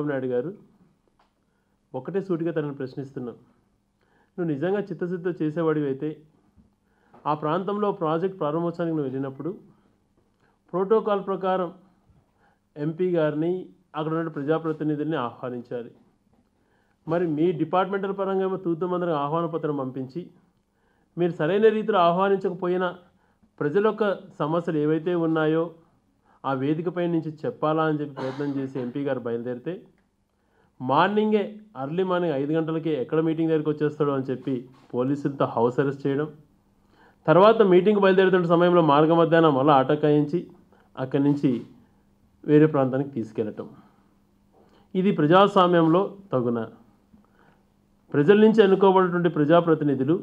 చంద్రబాబు నాయుడు గారు ఒకటే సూటిగా తనను ప్రశ్నిస్తున్నాను నువ్వు నిజంగా చిత్తశుద్ధితో చేసేవాడివైతే ఆ ప్రాంతంలో ప్రాజెక్ట్ ప్రారంభోత్సవానికి నువ్వు వెళ్ళినప్పుడు ప్రోటోకాల్ ప్రకారం ఎంపీ గారిని అక్కడ ఉన్న ప్రజాప్రతినిధుల్ని ఆహ్వానించాలి మరి మీ డిపార్ట్మెంటల్ పరంగా ఏమో తూతుమందరం ఆహ్వాన పత్రం పంపించి మీరు సరైన రీతిలో ఆహ్వానించకపోయినా ప్రజల యొక్క సమస్యలు ఏవైతే ఉన్నాయో ఆ వేదికపై నుంచి చెప్పాలా అని చెప్పి ప్రయత్నం చేసి ఎంపీ గారు బయలుదేరితే మార్నింగే అర్లీ మార్నింగ్ ఐదు గంటలకే ఎక్కడ మీటింగ్ దగ్గరికి వచ్చేస్తాడో అని చెప్పి పోలీసులతో హౌస్ అరెస్ట్ చేయడం తర్వాత మీటింగ్ బయలుదేరుతున్న సమయంలో మార్గ మధ్యాహ్నం మళ్ళీ అయించి అక్కడి నుంచి వేరే ప్రాంతానికి తీసుకెళ్ళటం ఇది ప్రజాస్వామ్యంలో తగున ప్రజల నుంచి ఎన్నుకోబడినటువంటి ప్రజాప్రతినిధులు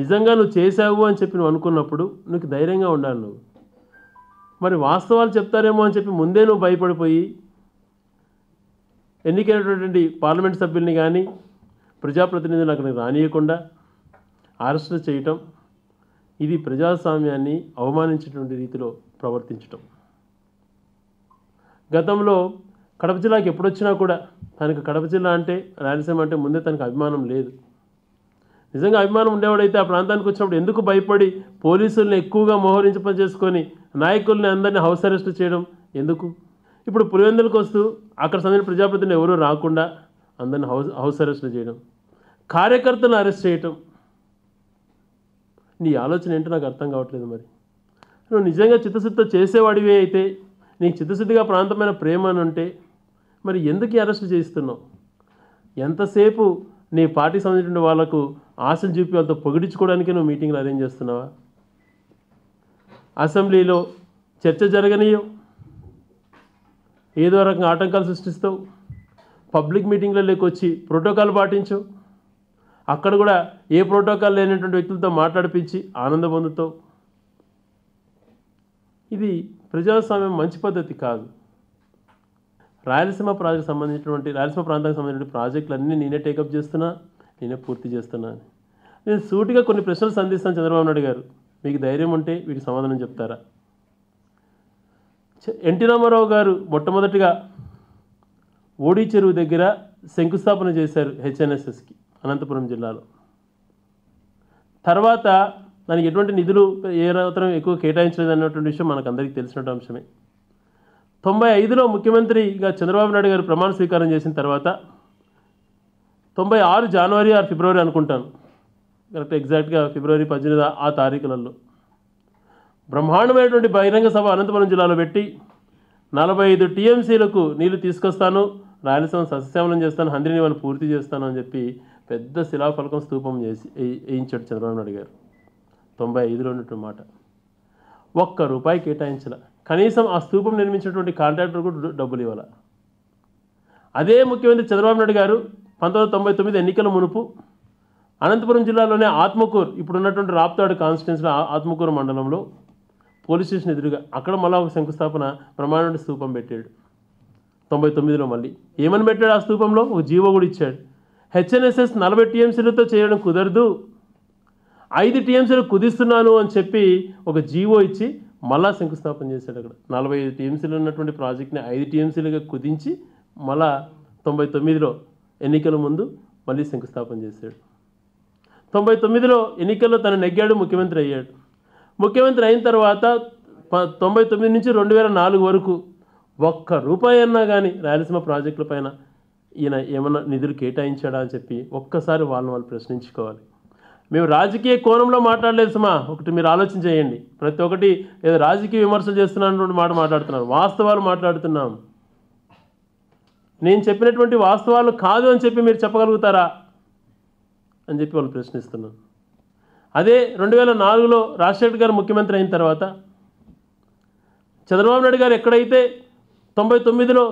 నిజంగా నువ్వు చేశావు అని చెప్పి నువ్వు అనుకున్నప్పుడు నీకు ధైర్యంగా ఉండాలి నువ్వు మరి వాస్తవాలు చెప్తారేమో అని చెప్పి ముందే నువ్వు భయపడిపోయి ఎన్నికైనటువంటి పార్లమెంట్ సభ్యుల్ని కానీ ప్రజాప్రతినిధులు అక్కడ రానియకుండా అరెస్టు చేయటం ఇది ప్రజాస్వామ్యాన్ని అవమానించేటువంటి రీతిలో ప్రవర్తించటం గతంలో కడప జిల్లాకి ఎప్పుడొచ్చినా కూడా తనకు కడప జిల్లా అంటే రాయలసీమ అంటే ముందే తనకు అభిమానం లేదు నిజంగా అభిమానం ఉండేవాడైతే ఆ ప్రాంతానికి వచ్చినప్పుడు ఎందుకు భయపడి పోలీసుల్ని ఎక్కువగా మోహరించ పని చేసుకొని నాయకుల్ని అందరినీ హౌస్ అరెస్ట్ చేయడం ఎందుకు ఇప్పుడు పులివెందులకు వస్తూ అక్కడ సంబంధించిన ప్రజాప్రతిని ఎవరూ రాకుండా అందరిని హౌస్ హౌస్ అరెస్ట్ చేయడం కార్యకర్తలను అరెస్ట్ చేయటం నీ ఆలోచన ఏంటో నాకు అర్థం కావట్లేదు మరి నువ్వు నిజంగా చిత్తశుద్ధితో చేసేవాడివే అయితే నీకు చిత్తశుద్ధిగా ప్రాంతమైన ప్రేమ అని ఉంటే మరి ఎందుకు అరెస్ట్ చేస్తున్నావు ఎంతసేపు నీ పార్టీ సంబంధించిన వాళ్ళకు ఆశలు చూపి వాళ్ళతో పొగిడించుకోవడానికి నువ్వు మీటింగ్లు అరేంజ్ చేస్తున్నావా అసెంబ్లీలో చర్చ జరగనీయో ఏదో రకంగా ఆటంకాలు సృష్టిస్తావు పబ్లిక్ మీటింగ్లలోకి వచ్చి ప్రోటోకాల్ పాటించు అక్కడ కూడా ఏ ప్రోటోకాల్ లేనటువంటి వ్యక్తులతో మాట్లాడిపించి ఆనందం పొందుతావు ఇది ప్రజాస్వామ్యం మంచి పద్ధతి కాదు రాయలసీమ ప్రాజెక్ట్ సంబంధించినటువంటి రాయలసీమ ప్రాంతానికి సంబంధించిన ప్రాజెక్టులన్నీ నేనే టేకప్ చేస్తున్నా నేనే పూర్తి చేస్తున్నా నేను సూటిగా కొన్ని ప్రశ్నలు సంధిస్తాను చంద్రబాబు నాయుడు గారు మీకు ధైర్యం ఉంటే వీటికి సమాధానం చెప్తారా ఎన్టీ రామారావు గారు మొట్టమొదటిగా ఓడి చెరువు దగ్గర శంకుస్థాపన చేశారు హెచ్ఎన్ఎస్ఎస్కి అనంతపురం జిల్లాలో తర్వాత దానికి ఎటువంటి నిధులు ఏ మాత్రం ఎక్కువ కేటాయించలేదు అన్నటువంటి విషయం అందరికీ తెలిసినటువంటి అంశమే తొంభై ఐదులో ముఖ్యమంత్రిగా చంద్రబాబు నాయుడు గారు ప్రమాణ స్వీకారం చేసిన తర్వాత తొంభై ఆరు జనవరి ఆరు ఫిబ్రవరి అనుకుంటాను కరెక్ట్ ఎగ్జాక్ట్గా ఫిబ్రవరి పద్దెనిమిది ఆ తారీఖులలో బ్రహ్మాండమైనటువంటి బహిరంగ సభ అనంతపురం జిల్లాలో పెట్టి నలభై ఐదు టీఎంసీలకు నీళ్లు తీసుకొస్తాను రాయలసీమ సస్యశ్యామలం చేస్తాను హండ్రీని వాళ్ళు పూర్తి చేస్తాను అని చెప్పి పెద్ద శిలాఫలకం స్తూపం చేసి వేయించాడు చంద్రబాబు నాయుడు గారు తొంభై ఐదులో ఉన్నటువంటి మాట ఒక్క రూపాయి కేటాయించాల కనీసం ఆ స్తూపం నిర్మించినటువంటి కాంట్రాక్టర్ కూడా డబ్బులు ఇవ్వాల అదే ముఖ్యమంత్రి చంద్రబాబు నాయుడు గారు పంతొమ్మిది తొంభై తొమ్మిది ఎన్నికల మునుపు అనంతపురం జిల్లాలోనే ఆత్మకూరు ఇప్పుడు ఉన్నటువంటి రాప్తాడు కాన్స్టిట్యున్సీ ఆత్మకూరు మండలంలో పోలీస్ స్టేషన్ ఎదురుగా అక్కడ మళ్ళీ ఒక శంకుస్థాపన ప్రమాణ స్థూపం పెట్టాడు తొంభై తొమ్మిదిలో మళ్ళీ ఏమని పెట్టాడు ఆ స్థూపంలో ఒక జీవో కూడా ఇచ్చాడు హెచ్ఎన్ఎస్ఎస్ నలభై టీఎంసీలతో చేయడం కుదరదు ఐదు టీఎంసీలు కుదిస్తున్నాను అని చెప్పి ఒక జీవో ఇచ్చి మళ్ళా శంకుస్థాపన చేశాడు అక్కడ నలభై ఐదు టీఎంసీలు ఉన్నటువంటి ప్రాజెక్ట్ని ఐదు టీఎంసీలుగా కుదించి మళ్ళా తొంభై తొమ్మిదిలో ఎన్నికల ముందు మళ్ళీ శంకుస్థాపన చేశాడు తొంభై తొమ్మిదిలో ఎన్నికల్లో తను నెగ్గాడు ముఖ్యమంత్రి అయ్యాడు ముఖ్యమంత్రి అయిన తర్వాత తొంభై తొమ్మిది నుంచి రెండు వేల నాలుగు వరకు ఒక్క రూపాయి అన్నా కానీ రాయలసీమ ప్రాజెక్టుల పైన ఈయన ఏమన్నా నిధులు కేటాయించాడా అని చెప్పి ఒక్కసారి వాళ్ళని వాళ్ళు ప్రశ్నించుకోవాలి మేము రాజకీయ కోణంలో మాట్లాడలేదు సుమా ఒకటి మీరు ఆలోచన చేయండి ప్రతి ఒక్కటి ఏదో రాజకీయ విమర్శలు చేస్తున్నాను మాట మాట్లాడుతున్నారు వాస్తవాలు మాట్లాడుతున్నాం నేను చెప్పినటువంటి వాస్తవాలు కాదు అని చెప్పి మీరు చెప్పగలుగుతారా అని చెప్పి వాళ్ళు ప్రశ్నిస్తున్నాను అదే రెండు వేల నాలుగులో రాజశేఖర్ గారు ముఖ్యమంత్రి అయిన తర్వాత చంద్రబాబు నాయుడు గారు ఎక్కడైతే తొంభై తొమ్మిదిలో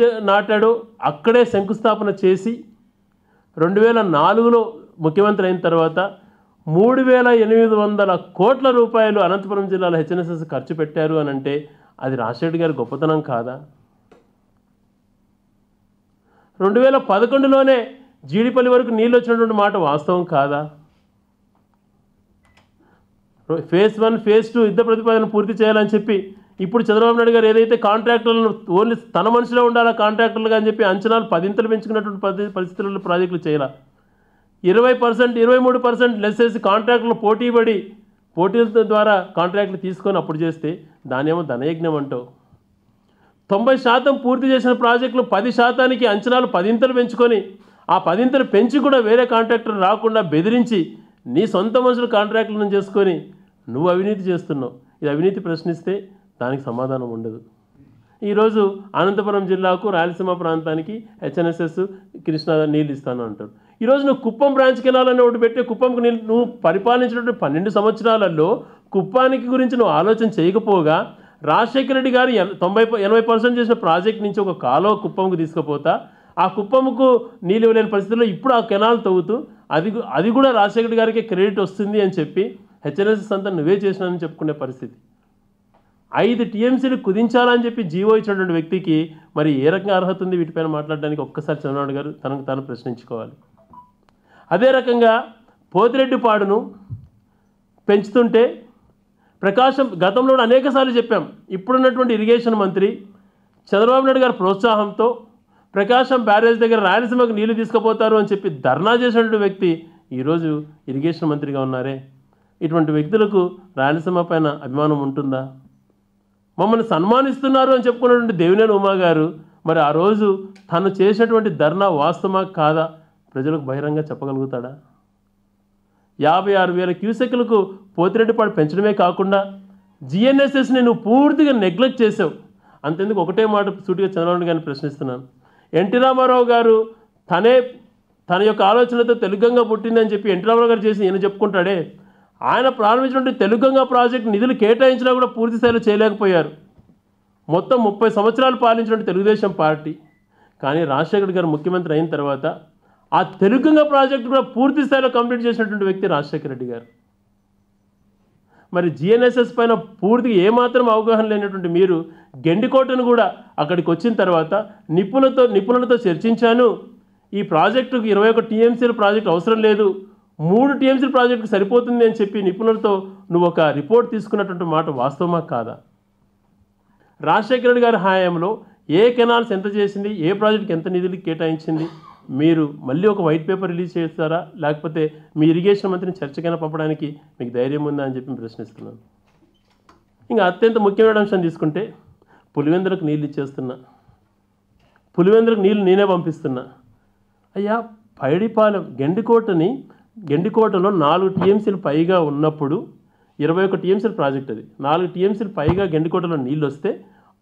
చే నాటాడో అక్కడే శంకుస్థాపన చేసి రెండు వేల నాలుగులో ముఖ్యమంత్రి అయిన తర్వాత మూడు వేల ఎనిమిది వందల కోట్ల రూపాయలు అనంతపురం జిల్లాలో హెచ్ఎన్ఎస్ఎస్ ఖర్చు పెట్టారు అని అంటే అది రాజశేఖర్ గారి గొప్పతనం కాదా రెండు వేల పదకొండులోనే జీడిపల్లి వరకు నీళ్ళు వచ్చినటువంటి మాట వాస్తవం కాదా ఫేజ్ వన్ ఫేజ్ టూ యుద్ధ ప్రతిపాదన పూర్తి చేయాలని చెప్పి ఇప్పుడు చంద్రబాబు నాయుడు గారు ఏదైతే కాంట్రాక్టర్లను ఓన్లీ తన మనుషులే ఉండాలా కాంట్రాక్టర్లుగా అని చెప్పి అంచనాలు పదింతలు పెంచుకున్నటువంటి పరిస్థితుల్లో ప్రాజెక్టులు చేయాల ఇరవై పర్సెంట్ ఇరవై మూడు పర్సెంట్ లెస్ చేసి కాంట్రాక్టులు పోటీ పడి పోటీల ద్వారా కాంట్రాక్టులు తీసుకొని అప్పుడు చేస్తే దానేమో ధనయజ్ఞం అంటావు తొంభై శాతం పూర్తి చేసిన ప్రాజెక్టులు పది శాతానికి అంచనాలు పదింతలు పెంచుకొని ఆ పదింతలు పెంచి కూడా వేరే కాంట్రాక్టర్ రాకుండా బెదిరించి నీ సొంత మనుషులు కాంట్రాక్టర్లను చేసుకొని నువ్వు అవినీతి చేస్తున్నావు ఇది అవినీతి ప్రశ్నిస్తే దానికి సమాధానం ఉండదు ఈరోజు అనంతపురం జిల్లాకు రాయలసీమ ప్రాంతానికి హెచ్ఎన్ఎస్ఎస్ కృష్ణా నీళ్ళు ఇస్తాను అంటారు ఈరోజు నువ్వు కుప్పం బ్రాంచ్కి వెళ్ళాలని ఒకటి పెట్టి కుప్పంకి నీళ్ళు నువ్వు పరిపాలించినటువంటి పన్నెండు సంవత్సరాలలో కుప్పానికి గురించి నువ్వు ఆలోచన చేయకపోగా రాజశేఖర రెడ్డి గారు తొంభై ఎనభై పర్సెంట్ చేసిన ప్రాజెక్ట్ నుంచి ఒక కాలో కుప్పంకు తీసుకుపోతా ఆ కుప్పముకు నీళ్ళు ఇవ్వలేని పరిస్థితుల్లో ఇప్పుడు ఆ కెనాల్ తవ్వుతూ అది అది కూడా రాజశేఖర్ గారికి క్రెడిట్ వస్తుంది అని చెప్పి హెచ్ఎన్ఎస్ఎస్ అంతా నువ్వే చేసినానని చెప్పుకునే పరిస్థితి ఐదు టీఎంసీలు కుదించాలని చెప్పి జీవో ఇచ్చినటువంటి వ్యక్తికి మరి ఏ రకంగా అర్హత ఉంది వీటిపైన మాట్లాడడానికి ఒక్కసారి చంద్రబాబు గారు తనకు తాను ప్రశ్నించుకోవాలి అదే రకంగా పోతిరెడ్డి పాడును పెంచుతుంటే ప్రకాశం గతంలో అనేకసార్లు చెప్పాం ఇప్పుడున్నటువంటి ఇరిగేషన్ మంత్రి చంద్రబాబు నాయుడు గారి ప్రోత్సాహంతో ప్రకాశం బ్యారేజ్ దగ్గర రాయలసీమకు నీళ్లు తీసుకుపోతారు అని చెప్పి ధర్నా చేసినటువంటి వ్యక్తి ఈరోజు ఇరిగేషన్ మంత్రిగా ఉన్నారే ఇటువంటి వ్యక్తులకు రాయలసీమ పైన అభిమానం ఉంటుందా మమ్మల్ని సన్మానిస్తున్నారు అని చెప్పుకున్నటువంటి దేవినేని ఉమా గారు మరి ఆ రోజు తను చేసినటువంటి ధర్నా వాస్తవమా కాదా ప్రజలకు బహిరంగ చెప్పగలుగుతాడా యాభై ఆరు వేల క్యూసెక్లకు పోతిరెడ్డిపాడు పెంచడమే కాకుండా జిఎన్ఎస్ఎస్ని నువ్వు పూర్తిగా నెగ్లెక్ట్ చేసావు అంతెందుకు ఒకటే మాట సూటిగా చంద్రబాబు గారిని ప్రశ్నిస్తున్నాను ఎన్టీ రామారావు గారు తనే తన యొక్క ఆలోచనతో తెలుగంగా పుట్టిందని చెప్పి ఎన్టీ రామారావు గారు చేసి ఈయన చెప్పుకుంటాడే ఆయన ప్రారంభించినటువంటి తెలుగంగా ప్రాజెక్ట్ నిధులు కేటాయించినా కూడా పూర్తి స్థాయిలో చేయలేకపోయారు మొత్తం ముప్పై సంవత్సరాలు పాలించినటువంటి తెలుగుదేశం పార్టీ కానీ రాజశేఖర్ గారు ముఖ్యమంత్రి అయిన తర్వాత ఆ తెలుగంగా ప్రాజెక్టు కూడా పూర్తి స్థాయిలో కంప్లీట్ చేసినటువంటి వ్యక్తి రాజశేఖర రెడ్డి గారు మరి జిఎన్ఎస్ఎస్ పైన పూర్తిగా ఏమాత్రం అవగాహన లేనటువంటి మీరు గెండికోటను కూడా అక్కడికి వచ్చిన తర్వాత నిపుణులతో నిపుణులతో చర్చించాను ఈ ప్రాజెక్టుకు ఇరవై ఒక టీఎంసీల ప్రాజెక్టు అవసరం లేదు మూడు టీఎంసీల ప్రాజెక్టుకు సరిపోతుంది అని చెప్పి నిపుణులతో నువ్వు ఒక రిపోర్ట్ తీసుకున్నటువంటి మాట వాస్తవమా కాదా రాజశేఖర రెడ్డి గారి హాయంలో ఏ కెనాల్స్ ఎంత చేసింది ఏ ప్రాజెక్టుకి ఎంత నిధులు కేటాయించింది మీరు మళ్ళీ ఒక వైట్ పేపర్ రిలీజ్ చేస్తారా లేకపోతే మీ ఇరిగేషన్ మంత్రిని చర్చకైనా పంపడానికి మీకు ధైర్యం ఉందా అని చెప్పి ప్రశ్నిస్తున్నాను ఇంకా అత్యంత ముఖ్యమైన అంశం తీసుకుంటే పులివెందులకు నీళ్ళు ఇచ్చేస్తున్నా పులివెందులకు నీళ్ళు నేనే పంపిస్తున్నా అయ్యా పైడిపాలెం గెండికోటని గెండికోటలో నాలుగు టీఎంసీలు పైగా ఉన్నప్పుడు ఇరవై ఒక టీఎంసీల ప్రాజెక్ట్ అది నాలుగు టీఎంసీలు పైగా గెండికోటలో నీళ్ళు వస్తే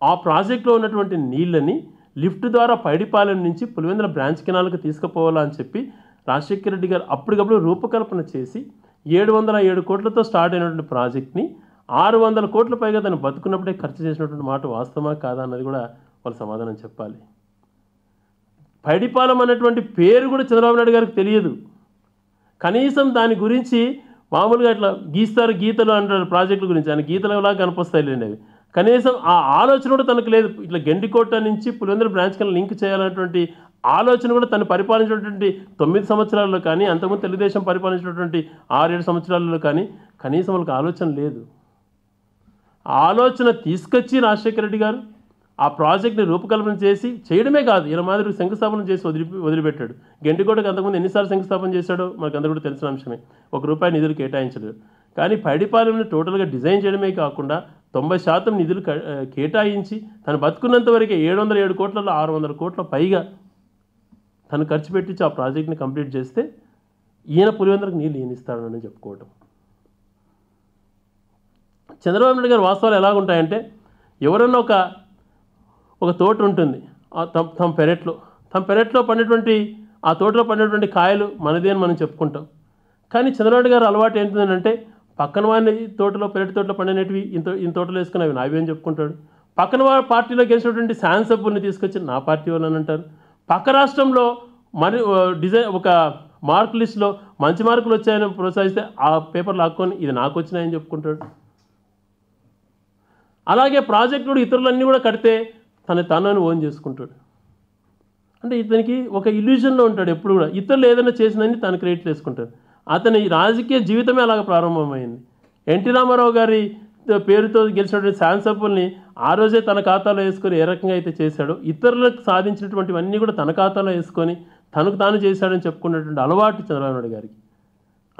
ఆ ప్రాజెక్ట్లో ఉన్నటువంటి నీళ్ళని లిఫ్ట్ ద్వారా పైడిపాలెం నుంచి పులివెందుల బ్రాంచ్ కెనాల్కి తీసుకుపోవాలా అని చెప్పి రాజశేఖర రెడ్డి గారు అప్పటికప్పుడు రూపకల్పన చేసి ఏడు వందల ఏడు కోట్లతో స్టార్ట్ అయినటువంటి ప్రాజెక్ట్ని ఆరు వందల కోట్ల పైగా తను బతుకున్నప్పుడే ఖర్చు చేసినటువంటి మాట వాస్తవమా కాదా అన్నది కూడా వాళ్ళు సమాధానం చెప్పాలి పైడిపాలెం అన్నటువంటి పేరు కూడా చంద్రబాబు నాయుడు గారికి తెలియదు కనీసం దాని గురించి మామూలుగా ఇట్లా గీస్తారు గీతలు అంటారు ప్రాజెక్టుల గురించి ఆయన గీతలు ఎలా కనిపిస్తాయి లేండి కనీసం ఆ ఆలోచన కూడా తనకు లేదు ఇట్లా గెండికోట నుంచి పులివెందుల బ్రాంచ్ కన్నా లింక్ చేయాలన్నటువంటి ఆలోచన కూడా తను పరిపాలించినటువంటి తొమ్మిది సంవత్సరాల్లో కానీ అంతకుముందు తెలుగుదేశం పరిపాలించినటువంటి ఆరేడు సంవత్సరాలలో కానీ కనీసం వాళ్ళకి ఆలోచన లేదు ఆలోచన తీసుకొచ్చి రాజశేఖర రెడ్డి గారు ఆ ప్రాజెక్ట్ని రూపకల్పన చేసి చేయడమే కాదు ఈయన మాదిరి శంకుస్థాపన చేసి వదిలి వదిలిపెట్టాడు గెండికోటకు అంతకుముందు ఎన్నిసార్లు శంకుస్థాపన చేశాడో అందరూ కూడా తెలిసిన అంశమే ఒక రూపాయి నిధులు కేటాయించలేదు కానీ పైడిపాలెంలో టోటల్గా డిజైన్ చేయడమే కాకుండా తొంభై శాతం నిధులు కేటాయించి తను బతుకున్నంత వరకు ఏడు వందల ఏడు కోట్లలో ఆరు వందల కోట్ల పైగా తను ఖర్చు పెట్టించి ఆ ప్రాజెక్ట్ని కంప్లీట్ చేస్తే ఈయన పులివెందులకు నీళ్ళు ఇస్తాడని చెప్పుకోవటం చంద్రబాబు నాయుడు గారి వాస్తవాలు ఎలాగుంటాయంటే ఎవరన్నా ఒక ఒక తోట ఉంటుంది తమ తమ పెరట్లో తమ పెరట్లో పడినటువంటి ఆ తోటలో పడినటువంటి కాయలు మనదే అని మనం చెప్పుకుంటాం కానీ చంద్రబాబు గారు అలవాటు ఏంటంటే పక్కన వాడిని తోటలో పెరటి తోటలో పండినవి ఇంత ఇంత తోటలో వేసుకున్నవి నావేం చెప్పుకుంటాడు పక్కన వారి పార్టీలో గెలిచినటువంటి శాసనసభ్యుల్ని తీసుకొచ్చి నా పార్టీ వాళ్ళని అంటారు పక్క రాష్ట్రంలో మరి డిజైన్ ఒక మార్క్ లిస్ట్లో మంచి మార్కులు వచ్చాయని ప్రోత్సహిస్తే ఆ పేపర్లు లాక్కొని ఇది నాకు వచ్చినాయని చెప్పుకుంటాడు అలాగే ప్రాజెక్టులు ఇతరులన్నీ కూడా కడితే తన తనని ఓన్ చేసుకుంటాడు అంటే ఇతనికి ఒక ఇల్యూజన్లో ఉంటాడు ఎప్పుడు కూడా ఇతరులు ఏదైనా చేసినని తన క్రియేట్ చేసుకుంటాడు అతని రాజకీయ జీవితమే అలాగ ప్రారంభమైంది ఎన్టీ రామారావు గారి పేరుతో గెలిచినటువంటి శాసనసభల్ని ఆ రోజే తన ఖాతాలో వేసుకొని ఏ రకంగా అయితే చేశాడు ఇతరులకు సాధించినటువంటివన్నీ కూడా తన ఖాతాలో వేసుకొని తనకు తాను చేశాడని చెప్పుకున్నటువంటి అలవాటు చంద్రబాబు నాయుడు గారికి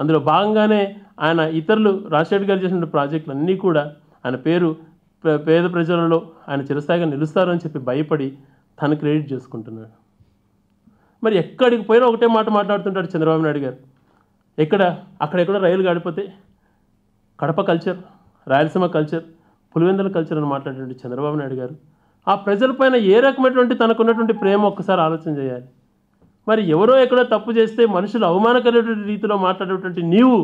అందులో భాగంగానే ఆయన ఇతరులు రాజశేఖర్ గారు చేసిన ప్రాజెక్టులు అన్నీ కూడా ఆయన పేరు పేద ప్రజలలో ఆయన చిరస్థాయిగా నిలుస్తారని చెప్పి భయపడి తను క్రెడిట్ చేసుకుంటున్నాడు మరి ఎక్కడికి పోయినా ఒకటే మాట మాట్లాడుతుంటాడు చంద్రబాబు నాయుడు గారు ఎక్కడ అక్కడెక్కడ రైలు గడిపోతే Kadapa culture Rayalaseema culture Pulivendula culture అని మాట్లాడేటువంటి చంద్రబాబు నాయుడు గారు ఆ ప్రజల పైన ఏ రకమైనటువంటి తనకున్నటువంటి ప్రేమ ఒక్కసారి ఆలోచన చేయాలి మరి ఎవరో ఎక్కడో తప్పు చేస్తే మనుషులు అవమానకరమైనటువంటి రీతిలో మాట్లాడేటువంటి నీవు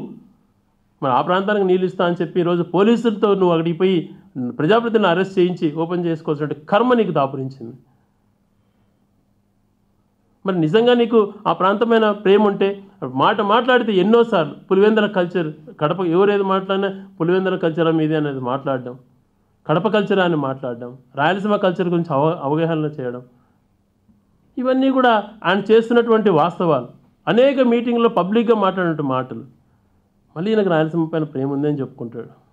మరి ఆ ప్రాంతానికి నీళ్ళు ఇస్తా అని చెప్పి ఈరోజు పోలీసులతో నువ్వు అక్కడికి పోయి ప్రజాప్రతిని అరెస్ట్ చేయించి ఓపెన్ చేసుకోవాల్సిన కర్మ నీకు దాపురించింది మరి నిజంగా నీకు ఆ ప్రాంతమైన ప్రేమ ఉంటే మాట మాట్లాడితే ఎన్నోసార్లు పులివెందల కల్చర్ కడప ఎవరేది మాట్లాడినా పులివెందల కల్చర్ మీదే అనేది మాట్లాడడం కడప కల్చర్ అని మాట్లాడడం రాయలసీమ కల్చర్ గురించి అవ అవగాహన చేయడం ఇవన్నీ కూడా ఆయన చేస్తున్నటువంటి వాస్తవాలు అనేక మీటింగ్లో పబ్లిక్గా మాట్లాడినట్టు మాటలు మళ్ళీ నాకు రాయలసీమ పైన ప్రేమ ఉందని చెప్పుకుంటాడు